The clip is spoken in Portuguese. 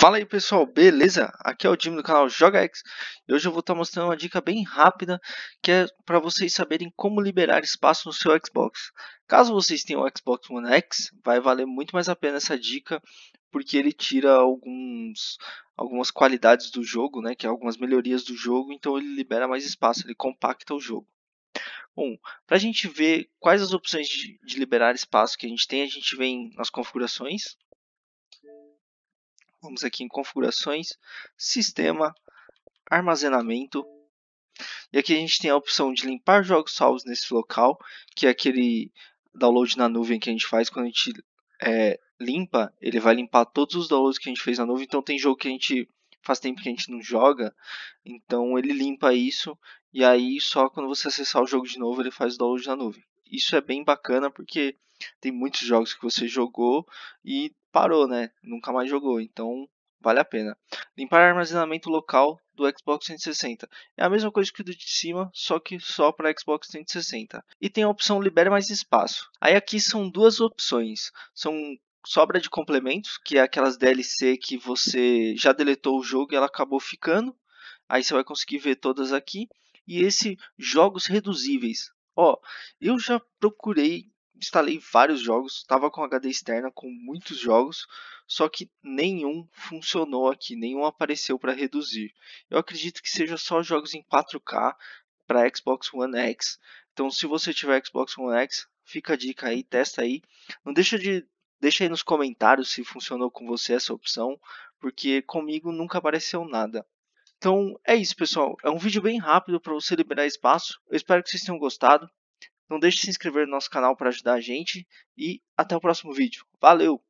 Fala aí pessoal, beleza? Aqui é o Jim do canal Joga X e hoje eu vou estar tá mostrando uma dica bem rápida que é para vocês saberem como liberar espaço no seu Xbox. Caso vocês tenham o Xbox One X, vai valer muito mais a pena essa dica porque ele tira alguns, algumas qualidades do jogo, né, que é algumas melhorias do jogo, então ele libera mais espaço, ele compacta o jogo. Bom, para a gente ver quais as opções de, de liberar espaço que a gente tem, a gente vem nas configurações, Vamos aqui em configurações, sistema, armazenamento. E aqui a gente tem a opção de limpar jogos salvos nesse local, que é aquele download na nuvem que a gente faz quando a gente é, limpa, ele vai limpar todos os downloads que a gente fez na nuvem. Então tem jogo que a gente faz tempo que a gente não joga, então ele limpa isso e aí só quando você acessar o jogo de novo ele faz o download na nuvem. Isso é bem bacana porque tem muitos jogos que você jogou e parou, né? Nunca mais jogou, então vale a pena. Limpar armazenamento local do Xbox 360. É a mesma coisa que o do de cima, só que só para Xbox 360. E tem a opção libere mais espaço. Aí aqui são duas opções. São sobra de complementos, que é aquelas DLC que você já deletou o jogo e ela acabou ficando. Aí você vai conseguir ver todas aqui. E esse jogos reduzíveis. Ó, eu já procurei instalei vários jogos, estava com HD externa com muitos jogos, só que nenhum funcionou aqui, nenhum apareceu para reduzir. Eu acredito que seja só jogos em 4K para Xbox One X. Então, se você tiver Xbox One X, fica a dica aí, testa aí. Não deixa de deixa aí nos comentários se funcionou com você essa opção, porque comigo nunca apareceu nada. Então é isso, pessoal. É um vídeo bem rápido para você liberar espaço. Eu espero que vocês tenham gostado. Não deixe de se inscrever no nosso canal para ajudar a gente e até o próximo vídeo. Valeu!